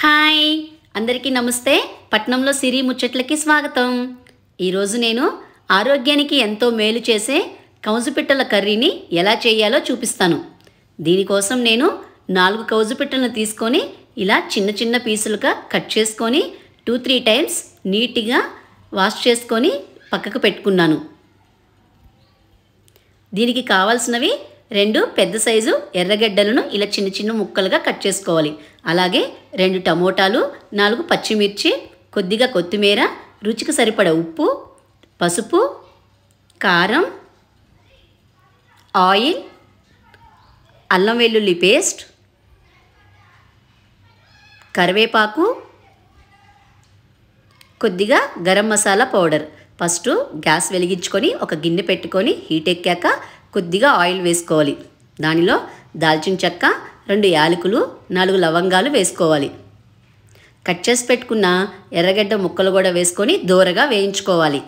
hi అందరికీ నమస్తే పట్నంలో సిరి ముచ్చట్లకి స్వాగతం ఈరోజు నేను ఆరోగ్యానికి ఎంతో మేలు చేసే కౌజుపిట్టల కర్రీని ఎలా చేయాలో చూపిస్తాను దీనికోసం నేను నాలుగు కౌజుపిట్టలను తీసుకొని ఇలా చిన్న చిన్న పీసులుగా కట్ చేసుకొని టూ త్రీ టైమ్స్ నీట్గా వాష్ చేసుకొని పక్కకు పెట్టుకున్నాను దీనికి కావాల్సినవి రెండు పెద్ద సైజు ఎర్రగడ్డలను ఇలా చిన్న చిన్న ముక్కలుగా కట్ చేసుకోవాలి అలాగే రెండు టమోటాలు నాలుగు పచ్చిమిర్చి కొద్దిగా కొత్తిమీర రుచికి సరిపడ ఉప్పు పసుపు కారం ఆయిల్ అల్లం వెల్లుల్లి పేస్ట్ కరివేపాకు కొద్దిగా garam masala powder first gas వెలిగించుకొని ఒక గిన్నె పెట్టుకొని హీట్ ఎక్కాక కొద్దిగా ఆయిల్ వేసుకోవాలి దానిలో దాల్చిన చెక్క రెండు యాలకులు నాలుగు లవంగాలు వేసుకోవాలి కట్ చేసి పెట్టుకున్న ఎర్రగడ్డ ముక్కలు కూడా వేసుకొని దూరగా వేయించుకోవాలి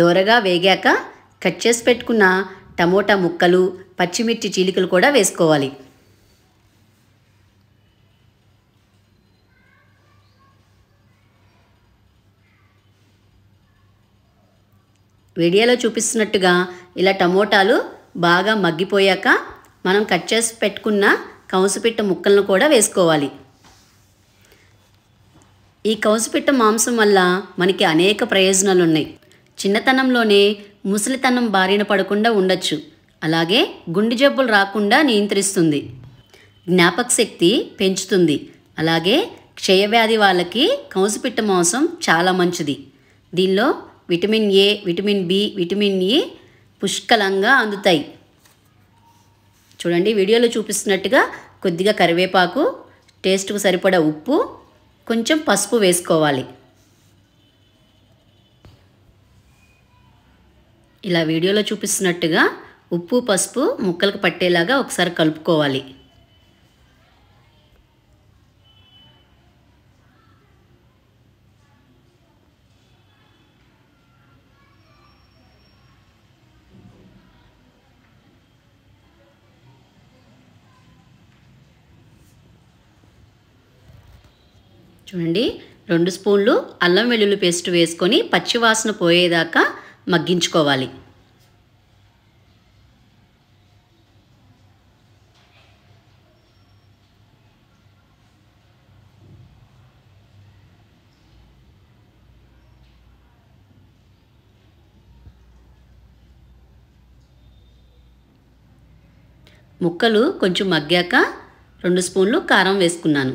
దూరగా వేగాక కట్ చేసి పెట్టుకున్న టమోటా ముక్కలు పచ్చిమిర్చి చీలికలు కూడా వేసుకోవాలి వీడియోలో చూపిస్తున్నట్టుగా ఇలా టమోటాలు బాగా మగ్గిపోయాక మనం కట్ చేసి పెట్టుకున్న కౌసుపిట్ట ముక్కలను కూడా వేసుకోవాలి ఈ కౌసుపిట్ట మాంసం వల్ల మనకి అనేక ప్రయోజనాలు ఉన్నాయి చిన్నతనంలోనే ముసలితనం బారిన పడకుండా ఉండొచ్చు అలాగే గుండె జబ్బులు రాకుండా నియంత్రిస్తుంది జ్ఞాపక శక్తి పెంచుతుంది అలాగే క్షయవ్యాధి వాళ్ళకి కౌసుపిట్ట మాంసం చాలా మంచిది దీనిలో vitamin A vitamin B vitamin E పుష్కలంగా అందుతాయి చూడండి వీడియోలో చూపిస్తున్నట్టుగా కొద్దిగా కరివేపాకు టేస్ట్కు సరిపడా ఉప్పు కొంచెం పసుపు వేసుకోవాలి ఇలా వీడియోలో చూపిస్తున్నట్టుగా ఉప్పు పసుపు ముక్కలకు పట్టేలాగా ఒకసారి కలుపుకోవాలి చూడండి రెండు స్పూన్లు అల్లం వెల్లుల్లి పేస్ట్ వేసుకొని పచ్చివాసన పోయేదాకా మగ్గించుకోవాలి ముక్కలు కొంచెం మగ్గాక రెండు స్పూన్లు కారం వేసుకున్నాను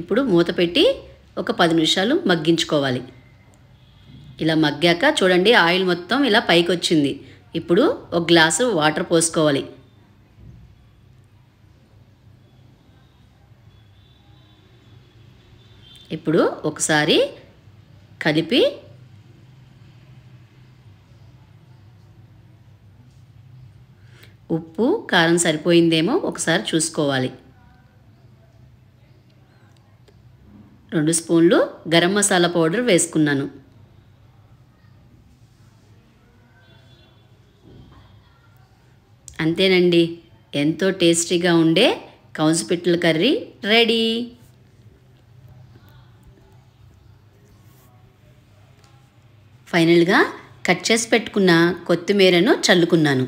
ఇప్పుడు మూత పెట్టి ఒక పది నిమిషాలు మగ్గించుకోవాలి ఇలా మగ్గాక చూడండి ఆయిల్ మొత్తం ఇలా పైకి వచ్చింది ఇప్పుడు ఒక గ్లాసు వాటర్ పోసుకోవాలి ఇప్పుడు ఒకసారి కలిపి ఉప్పు కారం సరిపోయిందేమో ఒకసారి చూసుకోవాలి రెండు స్పూన్లు గరం మసాలా పౌడర్ వేసుకున్నాను అంతేనండి ఎంతో టేస్టీగా ఉండే కౌన్స్పిట్టల కర్రీ రెడీ ఫైనల్గా కట్ చేసి పెట్టుకున్న కొత్తిమీరను చల్లుకున్నాను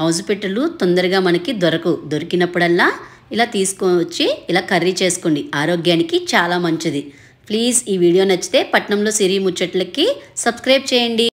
హౌస్ పిట్టలు తొందరగా మనకి దొరకవు దొరికినప్పుడల్లా ఇలా తీసుకొచ్చి ఇలా కర్రీ చేసుకోండి ఆరోగ్యానికి చాలా మంచిది ప్లీజ్ ఈ వీడియో నచ్చితే పట్నంలో సిరి ముచ్చట్లకి సబ్స్క్రైబ్ చేయండి